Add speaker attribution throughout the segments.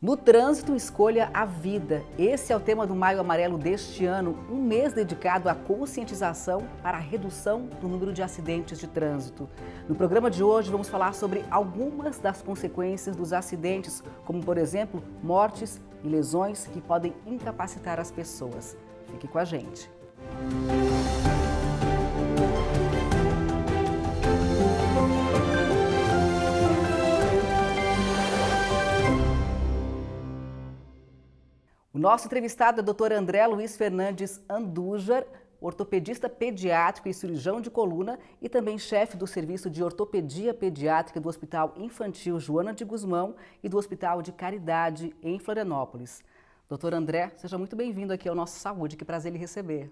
Speaker 1: No trânsito, escolha a vida. Esse é o tema do Maio Amarelo deste ano, um mês dedicado à conscientização para a redução do número de acidentes de trânsito. No programa de hoje, vamos falar sobre algumas das consequências dos acidentes, como, por exemplo, mortes e lesões que podem incapacitar as pessoas. Fique com a gente. Música O nosso entrevistado é o Dr. André Luiz Fernandes Andújar, ortopedista pediátrico e cirurgião de coluna e também chefe do serviço de ortopedia pediátrica do Hospital Infantil Joana de Guzmão e do Hospital de Caridade em Florianópolis. Doutor André, seja muito bem-vindo aqui ao nosso Saúde, que prazer lhe receber.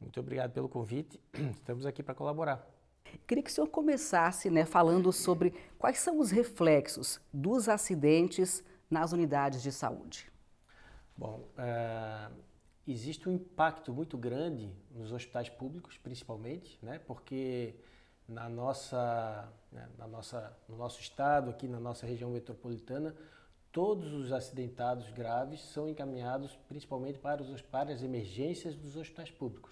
Speaker 1: Muito obrigado pelo convite,
Speaker 2: estamos aqui para colaborar.
Speaker 1: Queria que o senhor começasse né, falando sobre quais são os reflexos dos acidentes nas unidades de saúde.
Speaker 2: Bom, eh, existe um impacto muito grande nos hospitais públicos, principalmente, né? Porque na nossa, né, na nossa, no nosso estado, aqui na nossa região metropolitana, todos os acidentados graves são encaminhados principalmente para, os, para as emergências dos hospitais públicos.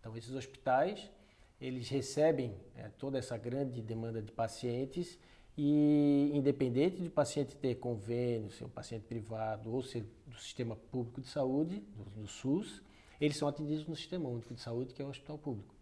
Speaker 2: Então, esses hospitais, eles recebem é, toda essa grande demanda de pacientes e independente de paciente ter convênio, ser um paciente privado ou ser do sistema público de saúde, do, do SUS, eles são atendidos no sistema único de saúde, que é o hospital público.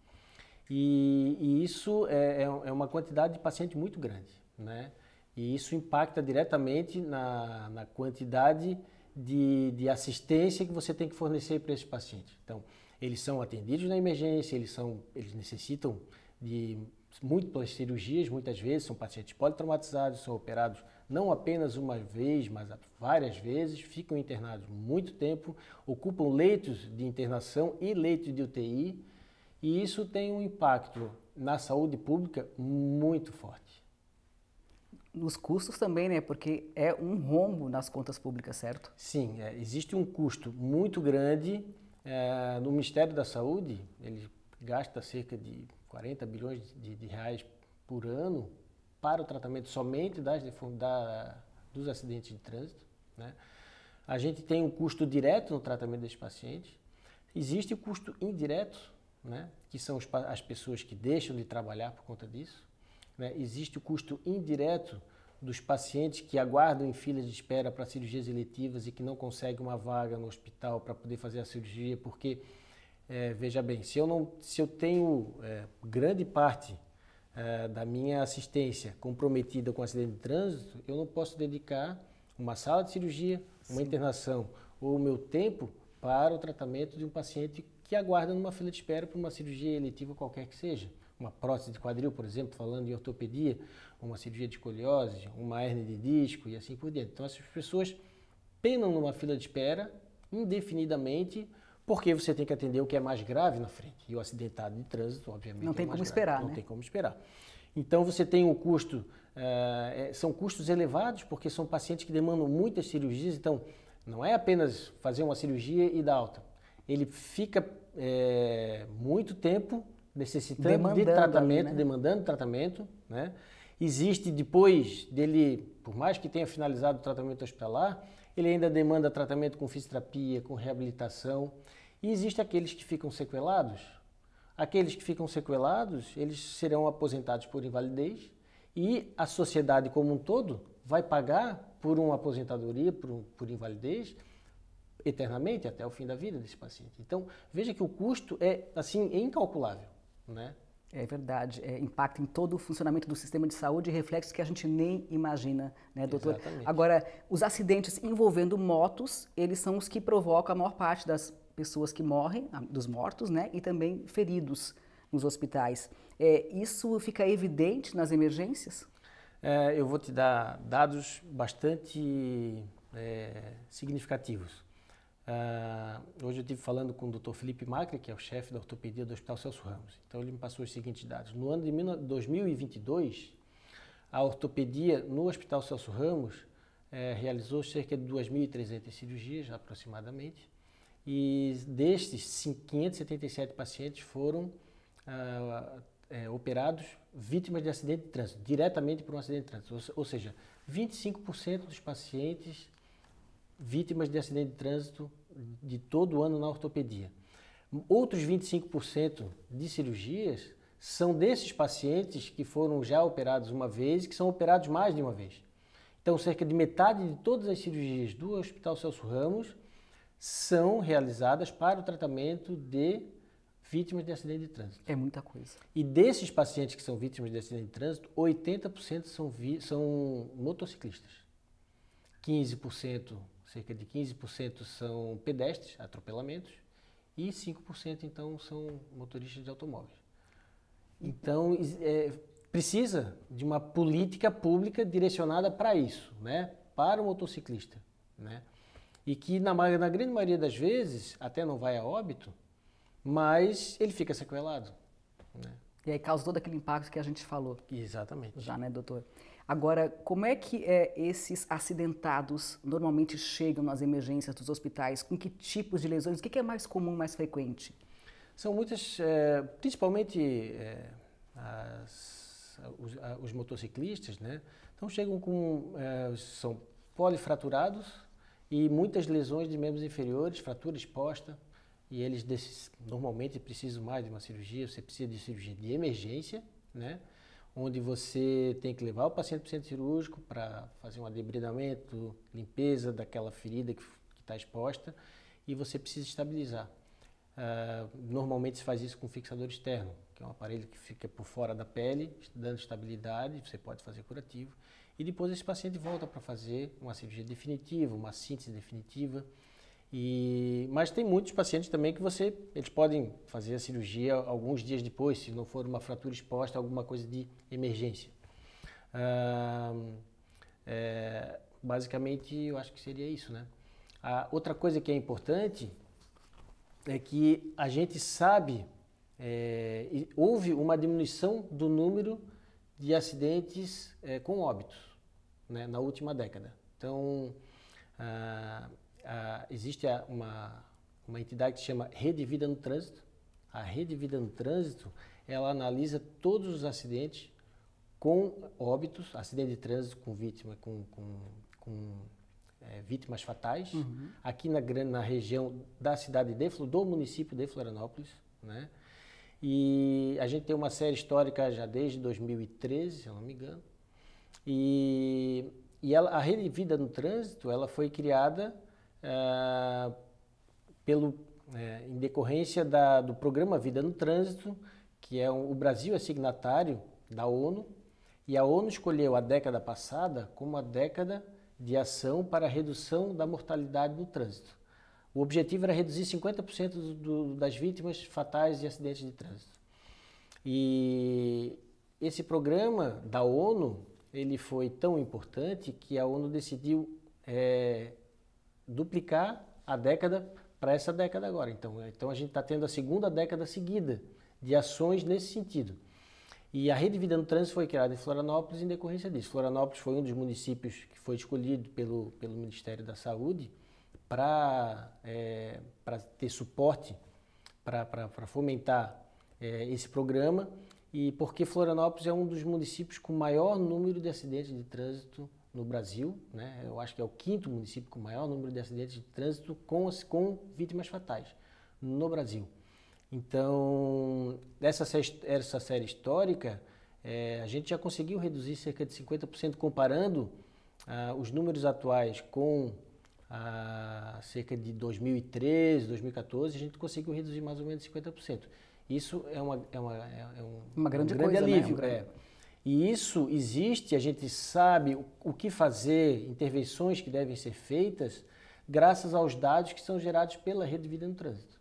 Speaker 2: E, e isso é, é, é uma quantidade de paciente muito grande, né? E isso impacta diretamente na, na quantidade de, de assistência que você tem que fornecer para esses pacientes. Então, eles são atendidos na emergência, eles, são, eles necessitam de muito pelas cirurgias, muitas vezes, são pacientes politraumatizados, são operados não apenas uma vez, mas várias vezes, ficam internados muito tempo, ocupam leitos de internação e leitos de UTI, e isso tem um impacto na saúde pública muito forte. Nos custos também, né? Porque é um rombo nas contas públicas, certo? Sim, é, existe um custo muito grande. É, no Ministério da Saúde, ele gasta cerca de 40 bilhões de, de reais por ano para o tratamento somente das, da, dos acidentes de trânsito. Né? A gente tem um custo direto no tratamento desses pacientes. Existe o custo indireto, né? que são os, as pessoas que deixam de trabalhar por conta disso. Né? Existe o custo indireto dos pacientes que aguardam em filas de espera para cirurgias eletivas e que não conseguem uma vaga no hospital para poder fazer a cirurgia porque é, veja bem, se eu, não, se eu tenho é, grande parte é, da minha assistência comprometida com acidente de trânsito, eu não posso dedicar uma sala de cirurgia, uma Sim. internação ou o meu tempo para o tratamento de um paciente que aguarda numa fila de espera para uma cirurgia eletiva qualquer que seja. Uma prótese de quadril, por exemplo, falando em ortopedia, uma cirurgia de escoliose, uma hernia de disco e assim por diante. Então, essas pessoas penam numa fila de espera indefinidamente porque você tem que atender o que é mais grave na frente. E o acidentado de trânsito, obviamente, não é tem é como grave, esperar, não né? tem como esperar. Então você tem o um custo, eh, eh, são custos elevados porque são pacientes que demandam muitas cirurgias. Então não é apenas fazer uma cirurgia e dar alta. Ele fica é, muito tempo necessitando demandando de tratamento, ali, né? demandando tratamento, né? Existe depois dele, por mais que tenha finalizado o tratamento hospitalar, ele ainda demanda tratamento com fisioterapia, com reabilitação. E existem aqueles que ficam sequelados. Aqueles que ficam sequelados, eles serão aposentados por invalidez e a sociedade como um todo vai pagar por uma aposentadoria, por, por invalidez, eternamente até o fim da vida desse paciente. Então, veja que o custo
Speaker 1: é, assim, incalculável, né? É verdade, é, impacta em todo o funcionamento do sistema de saúde e reflexos que a gente nem imagina, né, doutor? Exatamente. Agora, os acidentes envolvendo motos, eles são os que provocam a maior parte das pessoas que morrem, dos mortos, né, e também feridos nos hospitais. É, isso fica evidente nas emergências? É, eu vou te dar dados bastante é,
Speaker 2: significativos. Uh, hoje eu estive falando com o Dr. Felipe Macri, que é o chefe da ortopedia do Hospital Celso Ramos. Então ele me passou os seguintes dados. No ano de 2022, a ortopedia no Hospital Celso Ramos é, realizou cerca de 2.300 cirurgias aproximadamente e destes 577 pacientes foram ah, é, operados vítimas de acidente de trânsito, diretamente por um acidente de trânsito. Ou, seja, 25% dos pacientes vítimas de acidente de trânsito de todo ano na ortopedia. Outros 25% de cirurgias são desses pacientes que foram já operados uma vez e que são operados mais de uma vez. Então, cerca de metade de todas as cirurgias do Hospital Celso Ramos são realizadas para o tratamento de vítimas de acidente de trânsito. É muita coisa. E desses pacientes que são vítimas de acidente de trânsito, 80% são, são motociclistas. 15%, cerca de 15% são pedestres, atropelamentos, e 5% então são motoristas de automóveis. Então, é, precisa de uma política pública direcionada para isso, né? Para o motociclista, né? e que na, na grande maioria das vezes até não vai a óbito, mas
Speaker 1: ele fica sequelado. Né? E aí causa todo aquele impacto que a gente falou. Exatamente. Já, né, doutor? Agora, como é que é, esses acidentados normalmente chegam nas emergências dos hospitais? Com que tipos de lesões? O que, é mais comum, mais frequente? São muitas, é, principalmente é, as, os, os,
Speaker 2: motociclistas, né? Então chegam com, são polifraturados, e muitas lesões de membros inferiores, fratura exposta, e eles desses, normalmente precisam mais de uma cirurgia, você precisa de cirurgia de emergência, né? onde você tem que levar o paciente para o centro cirúrgico para fazer um adebridamento, limpeza daquela ferida que está exposta e você precisa estabilizar. Uh, normalmente se faz isso com fixador externo, que é um aparelho que fica por fora da pele, dando estabilidade, você pode fazer curativo. E depois esse paciente volta para fazer uma cirurgia definitiva, uma síntese definitiva. E, mas tem muitos pacientes também que você, eles podem fazer a cirurgia alguns dias depois, se não for uma fratura exposta, alguma coisa de emergência. Ah, é, basicamente, eu acho que seria isso, né? A outra coisa que é importante é que a gente sabe, é, houve uma diminuição do número de acidentes é, com óbitos né, na última década. Então, ah, ah, existe uma, uma entidade que se chama Rede Vida no Trânsito. A Rede Vida no Trânsito, ela analisa todos os acidentes com óbitos, acidente de trânsito com vítima, com, com, com é, vítimas fatais, uhum. aqui na, na região da cidade de do município de Florianópolis, né? E a gente tem uma série histórica já desde 2013, se eu não me engano, e, e ela, a Rede Vida no Trânsito ela foi criada ah, pelo, é, em decorrência da, do programa Vida no Trânsito, que é um, o Brasil é signatário da ONU, e a ONU escolheu a década passada como a década de ação para a redução da mortalidade no trânsito. O objetivo era reduzir 50% do, das vítimas fatais de acidentes de trânsito. E esse programa da ONU ele foi tão importante que a ONU decidiu é, duplicar a década para essa década agora. Então, eh, então a gente está tendo a segunda década seguida de ações nesse sentido. E a Rede Vida no Trânsito foi criada em Florianópolis em decorrência disso. Florianópolis foi um dos municípios que foi escolhido pelo, pelo Ministério da Saúde para é, eh, ter suporte para fomentar é, esse programa e porque Florianópolis é um dos municípios com maior número de acidentes de trânsito no Brasil, né? Eu acho que é o quinto município com maior número de acidentes de trânsito com, com vítimas fatais no Brasil. Então, essa, essa série histórica, é, a gente já conseguiu reduzir cerca de 50% comparando ah, os números atuais com ah, cerca de 2013, 2014, a gente conseguiu reduzir mais ou menos 50%. Isso é, uma, é, uma, é, é um, uma grande, é um grande coisa, né? alívio. Né? Um grande... É. E isso existe, a gente sabe o, o que fazer, intervenções que devem ser feitas,
Speaker 1: graças aos dados que são gerados pela Rede Vida no Trânsito.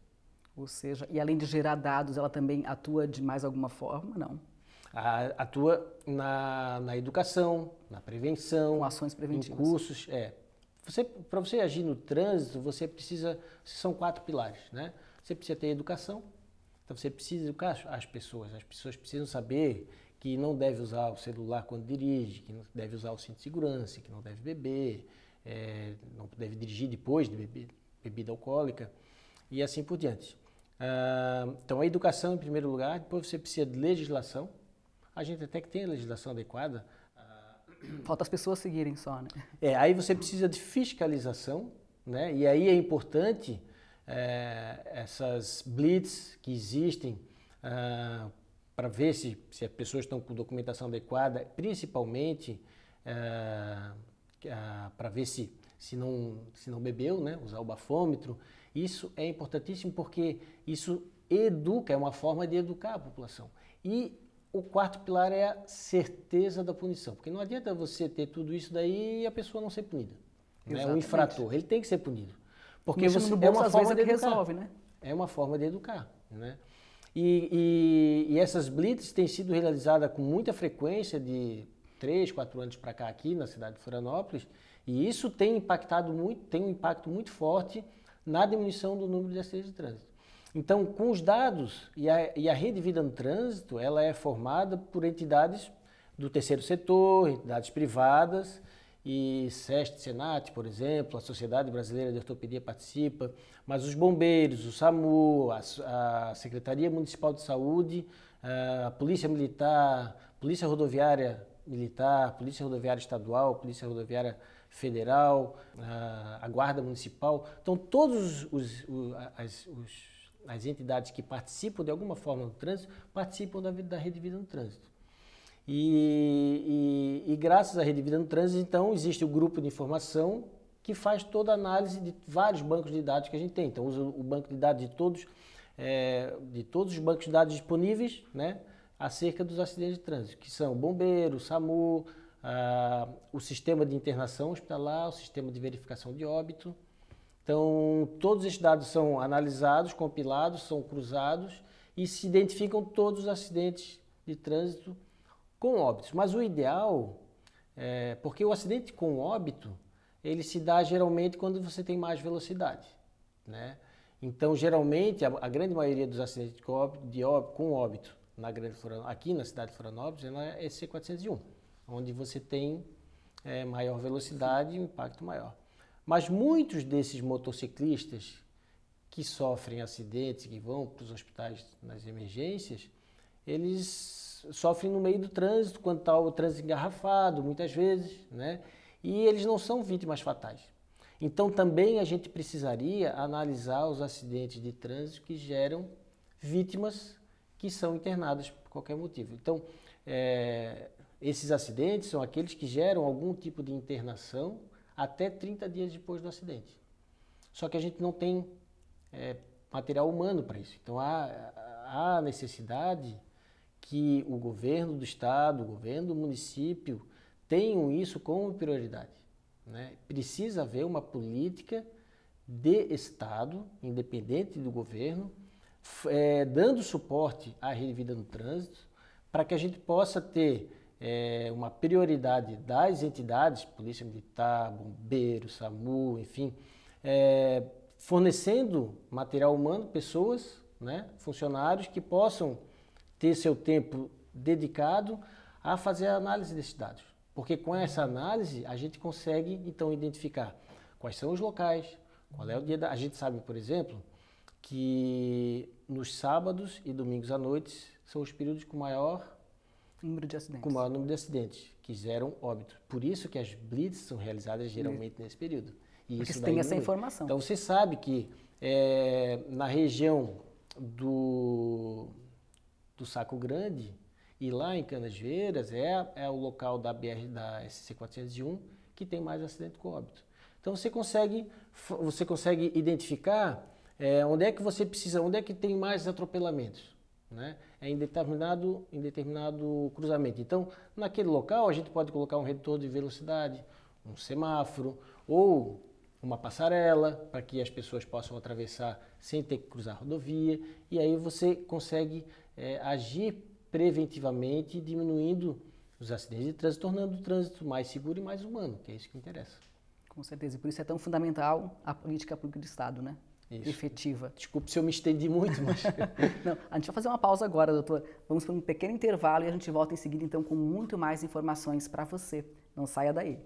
Speaker 1: Ou seja, e além de gerar dados, ela também atua de mais alguma forma? Não.
Speaker 2: A, atua na, na educação, na prevenção, Com ações preventivas. em cursos. É. Para você agir no trânsito, você precisa. São quatro pilares, né? Você precisa ter educação, então você precisa educar as pessoas, as pessoas precisam saber que não deve usar o celular quando dirige, que não deve usar o cinto de segurança, que não deve beber, é, não deve dirigir depois de beber, bebida alcoólica e assim por diante. Ah, então a educação em primeiro lugar, depois você precisa de legislação. A gente até que tem a legislação adequada.
Speaker 1: Ah, Falta as pessoas seguirem só, né?
Speaker 2: É, aí você precisa de fiscalização, né? E aí é importante é, essas blitz que existem ah, para ver se, se as pessoas estão com documentação adequada, principalmente ah, ah, para ver se, se, não, se não bebeu, né? usar o bafômetro. Isso é importantíssimo porque isso educa, é uma forma de educar a população. E o quarto pilar é a certeza da punição, porque não adianta você ter tudo isso daí e a pessoa não ser punida.
Speaker 3: Né? O infrator,
Speaker 2: ele tem que ser punido. Porque você, é uma forma é resolve, né? É uma forma de educar, né? E, e, e essas blitz têm sido realizadas com muita frequência de três, quatro anos para cá aqui na cidade de Florianópolis e isso tem impactado muito, tem um impacto muito forte na diminuição do número de acidentes de trânsito. Então, com os dados e a, e a rede Vida no Trânsito, ela é formada por entidades do terceiro setor, entidades privadas e SEST, SENAT, por exemplo, a Sociedade Brasileira de Ortopedia participa, mas os bombeiros, o SAMU, a, a Secretaria Municipal de Saúde, a Polícia Militar, Polícia Rodoviária Militar, Polícia Rodoviária Estadual, Polícia Rodoviária Federal, a Guarda Municipal. Então, todas as entidades que participam de alguma forma do trânsito participam da, da Rede Vida no Trânsito. E, e, e, graças à Rede Vida no Trânsito, então, existe o grupo de informação que faz toda a análise de vários bancos de dados que a gente tem. Então, usa o banco de dados de todos, é, de todos os bancos de dados disponíveis né, acerca dos acidentes de trânsito, que são o bombeiro, o SAMU, a, o sistema de internação hospitalar, o sistema de verificação de óbito. Então, todos esses dados são analisados, compilados, são cruzados e se identificam todos os acidentes de trânsito com óbitos. Mas o ideal, é, porque o acidente com óbito, ele se dá geralmente quando você tem mais velocidade, né? Então, geralmente, a, a grande maioria dos acidentes de óbito, de óbito, com óbito na grande Florian... aqui na cidade de Florianópolis é SC401, onde você tem é, maior velocidade e impacto maior. Mas muitos desses motociclistas que sofrem acidentes, que vão para os hospitais nas emergências, eles sofrem no meio do trânsito, quando está o trânsito engarrafado, muitas vezes, né? E eles não são vítimas fatais. Então também a gente precisaria analisar os acidentes de trânsito que geram vítimas que são internadas por qualquer motivo. Então, é, esses acidentes são aqueles que geram algum tipo de internação até 30 dias depois do acidente. Só que a gente não tem é, material humano para isso. Então há, há necessidade que o governo do estado, o governo do município tenham isso como prioridade. Né? Precisa haver uma política de Estado, independente do governo, é, dando suporte à rede Vida no Trânsito, para que a gente possa ter é, uma prioridade das entidades, Polícia Militar, Bombeiro, SAMU, enfim, é, fornecendo material humano, pessoas, né, funcionários que possam ter seu tempo dedicado a fazer a análise desses dados. Porque com essa análise a gente consegue então identificar quais são os locais, qual é o dia da. A gente sabe, por exemplo, que nos sábados e domingos à noite são os períodos com maior número de acidentes. Com maior número de acidentes, que geram óbito. Por isso que as blitz são realizadas geralmente nesse período. E Porque isso tem essa informação. Então você sabe que é, na região do do Saco Grande, e lá em Canasvieiras é, é o local da BR da SC401 que tem mais acidente com óbito. Então você consegue, você consegue identificar é, onde é que você precisa, onde é que tem mais atropelamentos. Né? É em determinado, em determinado cruzamento. Então, naquele local, a gente pode colocar um redutor de velocidade, um semáforo ou uma passarela para que as pessoas possam atravessar sem ter que cruzar a rodovia. E aí você consegue é, agir preventivamente, diminuindo os acidentes de trânsito,
Speaker 1: tornando o trânsito mais seguro e mais humano, que é isso que interessa. Com certeza, e por isso é tão fundamental a política pública do Estado, né? Isso. Efetiva. Desculpe se eu me estendi muito, mas. Não, a gente vai fazer uma pausa agora, doutor. Vamos para um pequeno intervalo e a gente volta em seguida, então, com muito mais informações para você. Não saia daí.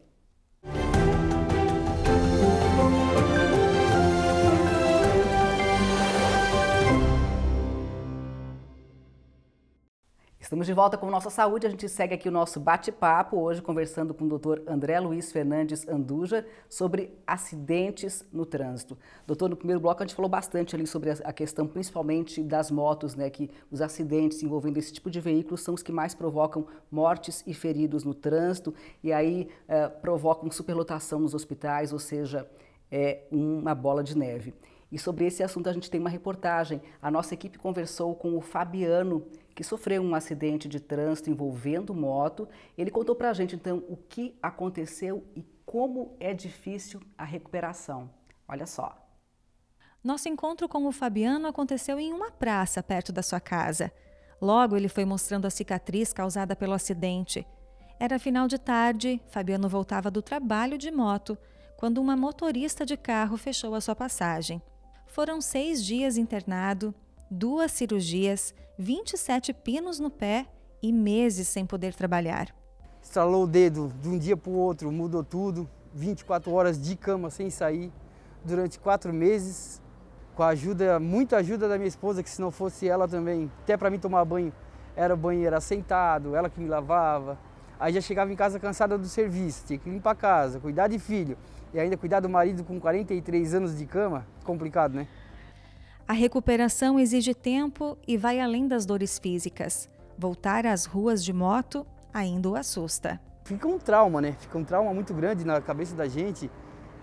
Speaker 1: Estamos de volta com Nossa Saúde. A gente segue aqui o nosso bate-papo, hoje conversando com o doutor André Luiz Fernandes Anduja sobre acidentes no trânsito. Doutor, no primeiro bloco a gente falou bastante ali sobre a questão principalmente das motos, né? Que os acidentes envolvendo esse tipo de veículo são os que mais provocam mortes e feridos no trânsito e aí eh, provocam superlotação nos hospitais, ou seja, é uma bola de neve. E sobre esse assunto a gente tem uma reportagem. A nossa equipe conversou com o Fabiano que sofreu um acidente de trânsito envolvendo moto. Ele contou para a gente então o que aconteceu e como é difícil a recuperação. Olha só. Nosso encontro com o Fabiano aconteceu em uma praça perto da sua casa. Logo, ele foi mostrando a cicatriz causada pelo acidente. Era final de tarde, Fabiano voltava do trabalho de moto quando uma motorista de carro fechou a sua passagem. Foram seis dias internado, duas cirurgias, 27 pinos no pé e meses sem poder trabalhar.
Speaker 3: Estralou o dedo de um dia para o outro, mudou tudo, 24 horas de cama sem sair, durante quatro meses, com a ajuda, muita ajuda da minha esposa, que se não fosse ela também, até para mim tomar banho, era banheiro assentado, ela que me lavava. Aí já chegava em casa cansada do serviço, tinha que limpar a casa, cuidar de filho e ainda cuidar do marido com 43 anos de cama, complicado, né?
Speaker 1: A recuperação exige tempo e vai
Speaker 3: além das dores físicas. Voltar às
Speaker 1: ruas de moto ainda o assusta.
Speaker 3: Fica um trauma, né? Fica um trauma muito grande na cabeça da gente,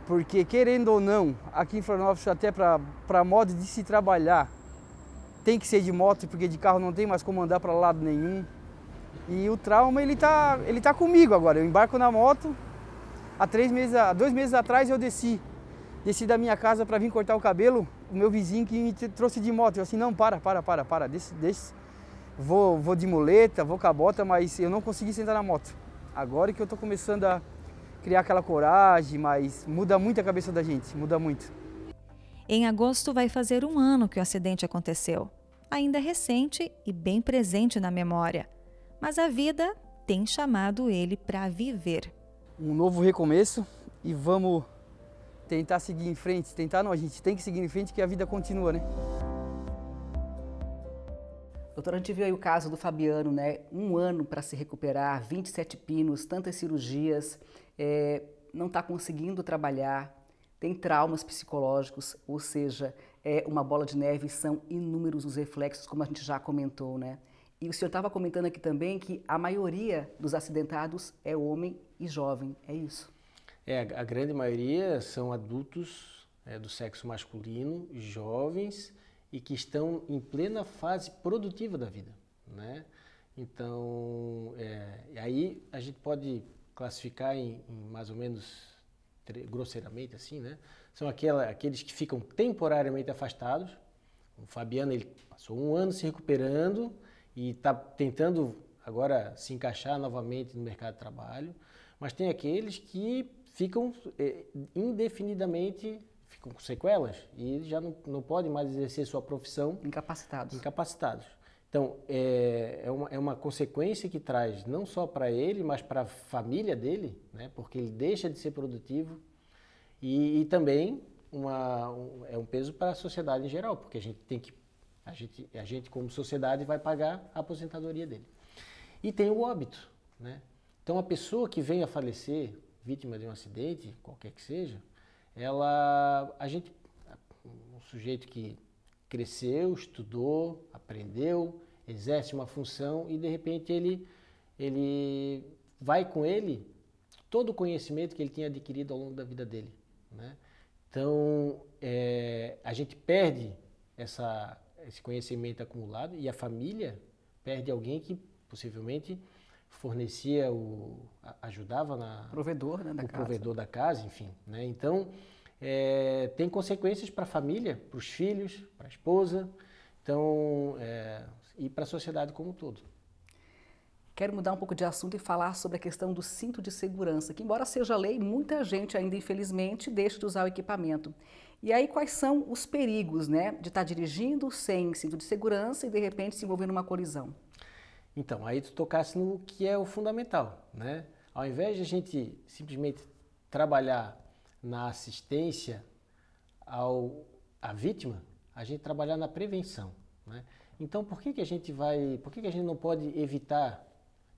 Speaker 3: porque querendo ou não, aqui em Florianópolis, até para modo de se trabalhar, tem que ser de moto, porque de carro não tem mais como andar para lado nenhum. E o trauma, ele tá, ele tá comigo agora. Eu embarco na moto, há três meses, há dois meses atrás eu desci. Desci da minha casa para vir cortar o cabelo o meu vizinho que me trouxe de moto. Eu assim, não, para, para, para, para, desse desse Vou, vou de muleta, vou com a bota, mas eu não consegui sentar na moto. Agora que eu estou começando a criar aquela coragem, mas muda muito a cabeça da gente, muda muito.
Speaker 1: Em agosto vai fazer um ano que o acidente aconteceu. Ainda é recente e bem presente na memória. Mas a vida tem chamado ele
Speaker 3: para viver. Um novo recomeço e vamos tentar seguir em frente, tentar não, a gente tem que seguir em frente que a vida continua, né?
Speaker 1: Doutora, a gente viu aí o caso do Fabiano, né? Um ano para se recuperar, 27 pinos, tantas cirurgias, é, não está conseguindo trabalhar, tem traumas psicológicos, ou seja, é uma bola de neve, são inúmeros os reflexos, como a gente já comentou, né? E o senhor estava comentando aqui também que a maioria dos acidentados é homem e jovem, é isso?
Speaker 2: É, a grande maioria são adultos é, do sexo masculino, jovens e que estão em plena fase produtiva da vida, né? Então, é, aí a gente pode classificar em, em mais ou menos grosseiramente assim, né? São aquela, aqueles que ficam temporariamente afastados. O Fabiano ele passou um ano se recuperando e está tentando agora se encaixar novamente no mercado de trabalho. Mas tem aqueles que ficam é, indefinidamente ficam com sequelas e já não, não podem mais exercer sua profissão. Incapacitados. Incapacitados. Então, é, é, uma, é uma consequência que traz não só para ele, mas para a família dele, né? porque ele deixa de ser produtivo e, e também uma, um, é um peso para a sociedade em geral, porque a gente tem que, a gente, a gente como sociedade vai pagar a aposentadoria dele. E tem o óbito, né? Então, a pessoa que vem a falecer vítima de um acidente, qualquer que seja, ela, a gente, um sujeito que cresceu, estudou, aprendeu, exerce uma função e de repente ele, ele vai com ele todo o conhecimento que ele tinha adquirido ao longo da vida dele, né? Então é, a gente perde essa, esse conhecimento acumulado e a família perde alguém que possivelmente fornecia o ajudava na provedor né, da o casa. provedor da casa enfim né? então é, tem consequências para a família para os filhos para a esposa então é,
Speaker 1: e para a sociedade como um todo Quero mudar um pouco de assunto e falar sobre a questão do cinto de segurança, que, embora seja lei, muita gente ainda, infelizmente, deixa de usar o equipamento. E aí, quais são os perigos, né, de estar tá dirigindo sem cinto de segurança e, de repente, se envolver numa colisão?
Speaker 2: Então, aí tu tocasse no que é o fundamental, né? Ao invés de a gente simplesmente trabalhar na assistência ao, à vítima, a gente trabalhar na prevenção, né? Então, por que, que a gente vai, por que, que a gente não pode evitar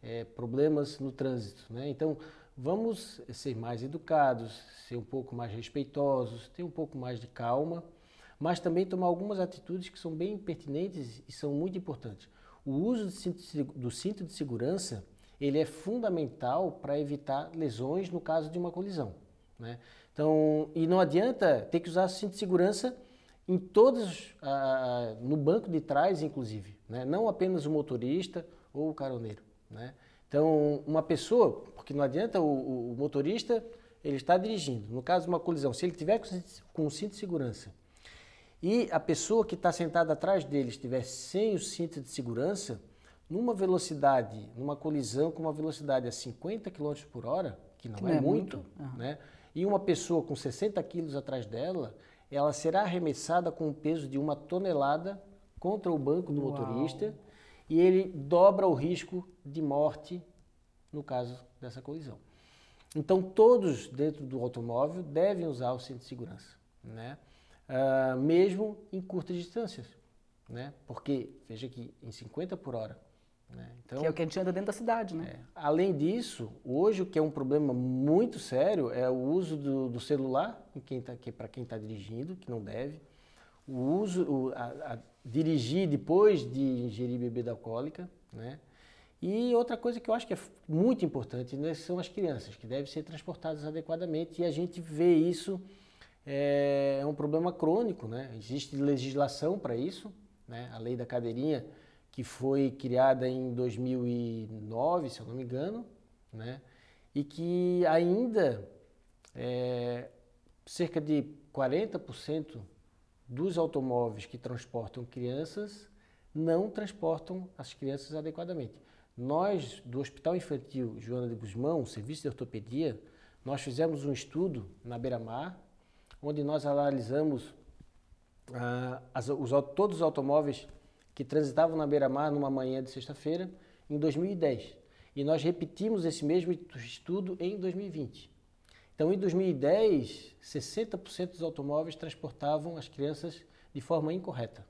Speaker 2: é, problemas no trânsito, né? Então, vamos ser mais educados, ser um pouco mais respeitosos, ter um pouco mais de calma, mas também tomar algumas atitudes que são bem pertinentes e são muito importantes. O uso do cinto de segurança ele é fundamental para evitar lesões no caso de uma colisão. Né? Então, e não adianta ter que usar cinto de segurança em todos, ah, no banco de trás, inclusive, né? não apenas o motorista ou o caroneiro. Né? Então, uma pessoa, porque não adianta o, o motorista, ele está dirigindo. No caso de uma colisão, se ele tiver com, com cinto de segurança e a pessoa que está sentada atrás dele estiver sem o cinto de segurança, numa velocidade, numa colisão com uma velocidade a 50 km por hora, que não, que é, não é, muito, muito. né? e uma pessoa com 60 quilos atrás dela, ela será arremessada com o peso de uma tonelada contra o banco do Uau. motorista e ele dobra o risco de morte no caso dessa colisão. Então, todos dentro do automóvel devem usar o cinto de segurança. Né? uh, mesmo em curtas distâncias, né? Porque, veja aqui, em 50 por hora. Né? Então, que é o
Speaker 1: que a gente anda dentro da cidade, né? É.
Speaker 2: Além disso, hoje o que é um problema muito sério é o uso do, do celular quem tá, que, é para quem está dirigindo, que não deve. O uso, o, a, a dirigir depois de ingerir bebida alcoólica, né? E outra coisa que eu acho que é muito importante né, são as crianças, que devem ser transportadas adequadamente, e a gente vê isso é um problema crônico, né? Existe legislação para isso, né? A lei da cadeirinha que foi criada em 2009, se eu não me engano, né? E que ainda é, cerca de 40% dos automóveis que transportam crianças não transportam as crianças adequadamente. Nós, do Hospital Infantil Joana de Guzmão, Serviço de Ortopedia, nós fizemos um estudo na Beira-Mar, onde nós analisamos ah, as, os, todos os automóveis que transitavam na beira-mar numa manhã de sexta-feira em 2010. E nós repetimos esse mesmo estudo em 2020. Então, em 2010, 60% dos automóveis transportavam as crianças de forma incorreta.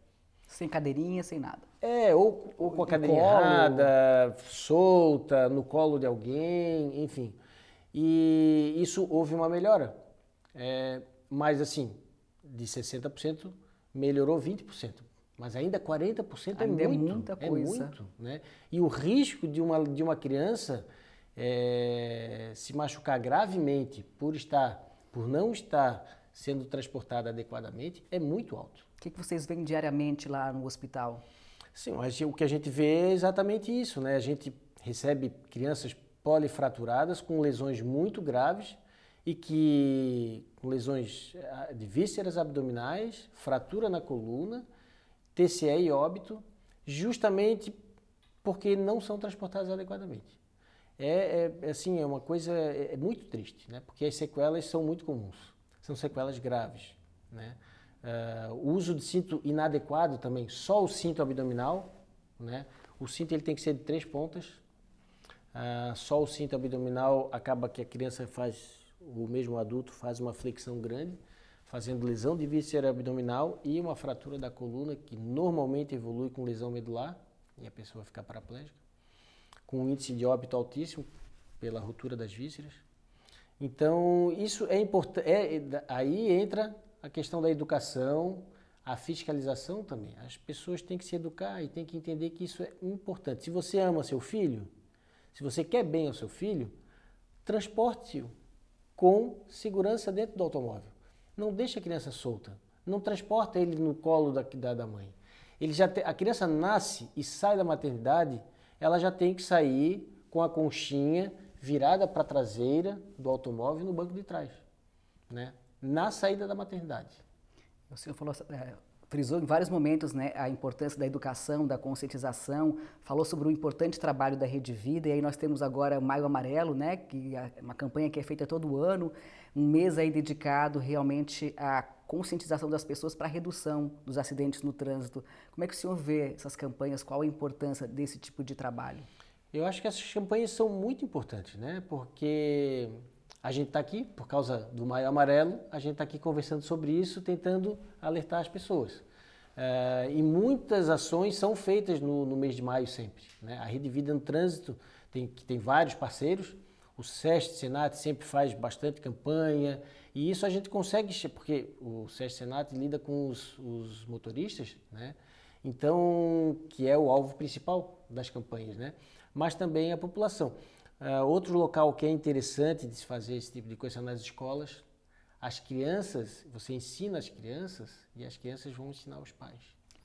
Speaker 2: Sem cadeirinha, sem nada. É, ou, ou com a cadeirinha errada, solta, no colo de alguém, enfim. E isso houve uma melhora. É, mas assim, de 60% melhorou 20%. Mas ainda 40% é ainda é muito, é muita coisa. É muito, né? E o risco de uma, de uma criança é, se machucar gravemente por estar, por não estar sendo transportada adequadamente é muito alto. O que, que vocês veem diariamente lá no hospital? Sim, mas o que a gente vê é exatamente isso, né? A gente recebe crianças polifraturadas com lesões muito graves e que com lesões eh, de vísceras abdominais, fratura na coluna, TCE e óbito, justamente porque não são transportados adequadamente. É, é assim, é uma coisa é, é, muito triste, né? Porque as sequelas são muito comuns, são sequelas graves, né? Uh, o uso de cinto inadequado também, só o cinto abdominal, né? O cinto ele tem que ser de três pontas. Uh, só o cinto abdominal acaba que a criança faz o mesmo adulto faz uma flexão grande, fazendo lesão de víscera abdominal e uma fratura da coluna que normalmente evolui com lesão medular e a pessoa fica paraplégica, com um índice de óbito altíssimo pela ruptura das vísceras. Então, isso é importante. É, é aí entra a questão da educação, a fiscalização também. As pessoas têm que se educar e têm que entender que isso é importante. Se você ama seu filho, se você quer bem ao seu filho, transporte-o com segurança dentro do automóvel. Não deixa a criança solta, não transporta ele no colo da, da, da mãe. Ele já te, a criança nasce e sai da maternidade, ela já tem que sair com a conchinha virada para a traseira do automóvel no banco de trás, né? na saída da maternidade.
Speaker 1: O senhor falou, é, frisou em vários momentos né, a importância da educação, da conscientização, falou sobre o importante trabalho da Rede Vida, e aí nós temos agora o Maio Amarelo, né, que é uma campanha que é feita todo ano, um mês aí dedicado realmente à conscientização das pessoas para a redução dos acidentes no trânsito. Como é que o senhor vê essas campanhas? Qual a importância desse tipo de trabalho? Eu acho que essas campanhas são muito importantes, né?
Speaker 2: Porque a gente está aqui, por causa do Maio Amarelo, a gente está aqui conversando sobre isso, tentando alertar as pessoas. É, e muitas ações são feitas no, no mês de maio sempre. Né? A Rede Vida no Trânsito tem, que tem vários parceiros, o SEST, Senat sempre faz bastante campanha, e isso a gente consegue, porque o SEST, Senat lida com os, os motoristas, né? então, que é o alvo principal das campanhas, né? mas também a população. Uh, outro local que é interessante de se fazer esse tipo de coisa nas escolas. As crianças, você ensina as crianças e as crianças vão ensinar os pais.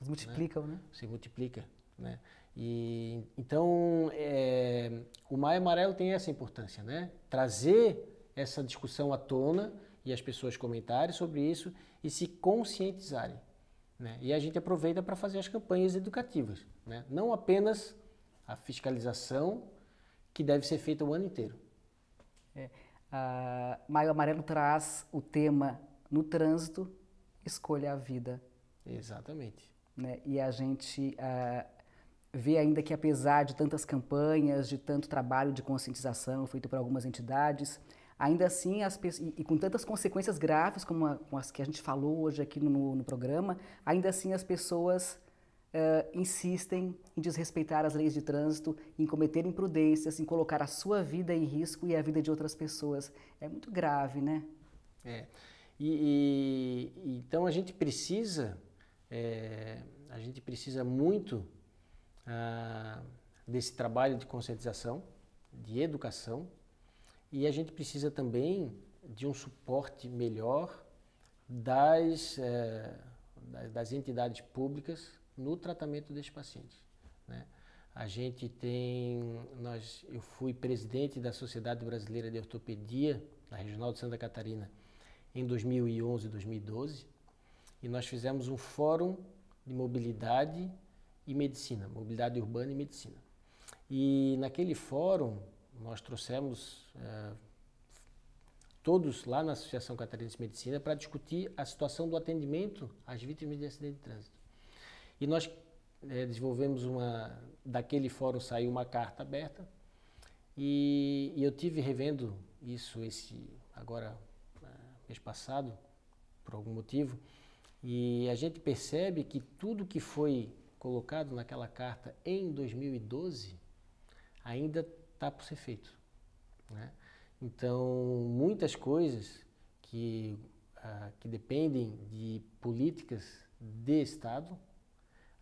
Speaker 2: Eles né? multiplicam, né? né? Você multiplica, né? E, então, é, o Maio Amarelo tem essa importância, né? Trazer essa discussão à tona e as pessoas comentarem sobre isso e se conscientizarem. Né? E a gente aproveita para fazer as campanhas educativas, né?
Speaker 1: não apenas a fiscalização que deve ser feita o ano inteiro. É. Ah, Maio Amarelo traz o tema no trânsito, escolha a vida. Exatamente. Né? E a gente ah, vê ainda que apesar de tantas campanhas, de tanto trabalho de conscientização feito por algumas entidades, ainda assim, as, e, e com tantas consequências graves como, a, como, as que a gente falou hoje aqui no, no programa, ainda assim as pessoas uh, insistem em desrespeitar as leis de trânsito, em cometer imprudências, em colocar a sua vida em risco e a vida de outras pessoas. É muito grave, né?
Speaker 2: É. E, e então a gente precisa, é, a gente precisa muito ah, desse trabalho de conscientização, de educação, e a gente precisa também de um suporte melhor das, eh, das entidades públicas no tratamento desses pacientes. Né? A gente tem, nós, eu fui presidente da Sociedade Brasileira de Ortopedia, da Regional de Santa Catarina, em 2011 e 2012, e nós fizemos um fórum de mobilidade e medicina, mobilidade urbana e medicina. E naquele fórum nós trouxemos eh, todos lá na Associação Catarinense de Medicina para discutir a situação do atendimento às vítimas de acidente de trânsito. E nós é, desenvolvemos uma. Daquele fórum saiu uma carta aberta e, e eu tive revendo isso esse agora eh, mês passado por algum motivo e a gente percebe que tudo que foi colocado naquela carta em 2012 ainda está por ser feito. Né? Então, muitas coisas que, uh, que dependem de políticas de Estado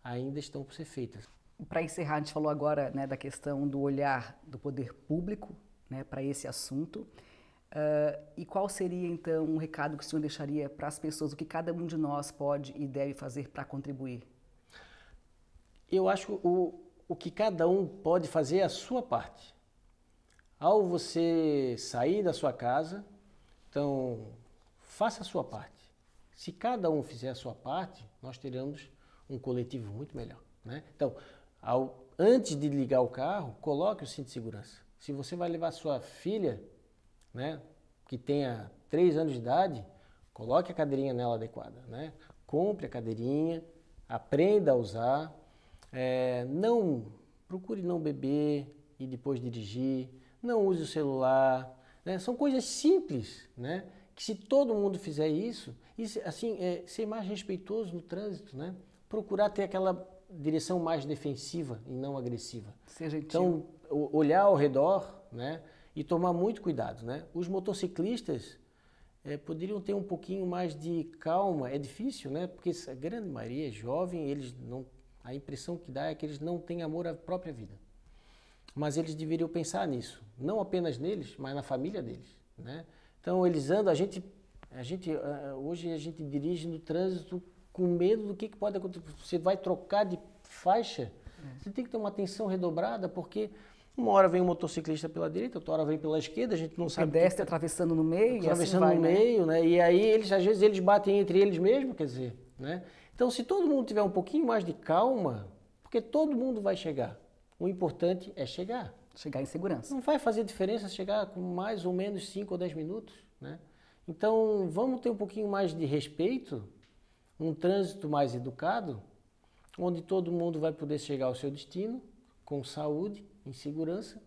Speaker 2: ainda estão por ser feitas.
Speaker 1: Para encerrar, a gente falou agora né, da questão do olhar do poder público né, para esse assunto. Uh, e qual seria então um recado que o senhor deixaria para as pessoas, o que cada um de nós pode e deve fazer para contribuir? Eu acho que o,
Speaker 2: o que cada um pode fazer é a sua parte. Ao você sair da sua casa, então faça a sua parte. Se cada um fizer a sua parte, nós teremos um coletivo muito melhor. Né? Então, ao, antes de ligar o carro, coloque o cinto de segurança. Se você vai levar sua filha, né, que tenha 3 anos de idade, coloque a cadeirinha nela adequada. Né? Compre a cadeirinha, aprenda a usar. É, não procure não beber e depois dirigir. Não use o celular. Né? São coisas simples, né? Que se todo mundo fizer isso, isso assim, é, ser mais respeitoso no trânsito, né? procurar ter aquela direção mais defensiva e não agressiva. então, olhar ao redor né, e tomar muito cuidado. Né? Os motociclistas é, poderiam ter um pouquinho mais de calma. É difícil, né? porque a grande maioria é jovem, eles não, a impressão que dá é que eles não têm amor à própria vida. Mas eles deveriam pensar nisso, não apenas neles, mas na família deles. Né? Então, eles andam, a gente, a gente, ah, hoje a gente dirige no trânsito com medo do que, que pode acontecer. Você vai trocar de faixa, é. você tem que ter uma atenção redobrada, porque uma hora vem um motociclista pela direita, outra hora vem pela esquerda, a gente
Speaker 1: não o sabe. Pedestre que... Tá atravessando no meio, assim atravessando assim vai, no né? meio,
Speaker 2: né? E aí eles às vezes eles batem entre eles mesmo, quer dizer, né? Então se todo mundo tiver um pouquinho mais de calma, porque todo mundo vai chegar. O importante é chegar. Chegar em segurança. Não vai fazer diferença chegar com mais ou menos 5 ou 10 minutos, né? Então vamos ter um pouquinho mais de respeito um trânsito mais educado, onde todo mundo vai poder chegar ao seu destino com saúde, em segurança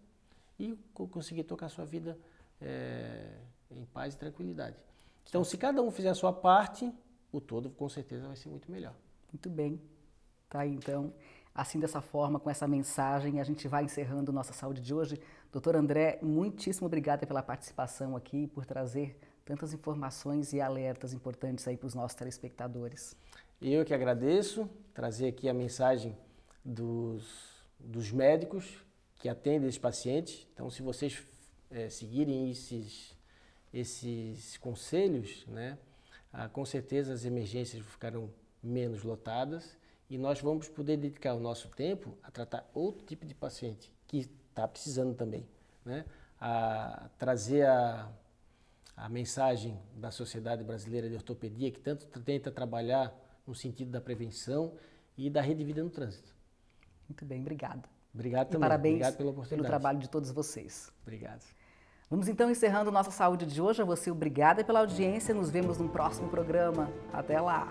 Speaker 2: e conseguir tocar sua vida é, em paz e tranquilidade. Então, se cada um fizer a sua parte, o
Speaker 1: todo com certeza vai ser muito melhor. Muito bem. Tá então. Assim, dessa forma, com essa mensagem, a gente vai encerrando nossa saúde de hoje. Doutor André, muitíssimo obrigada pela participação aqui, por trazer tantas informações e alertas importantes aí para os nossos telespectadores.
Speaker 2: Eu que agradeço, trazer aqui a mensagem dos, dos médicos que atendem esses pacientes. Então, se vocês é, seguirem esses, esses conselhos, né, ah, com certeza as emergências ficarão menos lotadas e nós vamos poder dedicar o nosso tempo a tratar outro tipo de paciente que está precisando também, né, a trazer a a mensagem da Sociedade Brasileira de Ortopedia, que tanto tenta trabalhar no sentido da prevenção e da rede de vida no trânsito.
Speaker 1: Muito bem, obrigada. Obrigado e também. Parabéns Obrigado pela oportunidade. pelo trabalho de todos vocês. Obrigado. Vamos então encerrando nossa saúde de hoje. A você, obrigada pela audiência. Nos vemos no próximo programa. Até lá.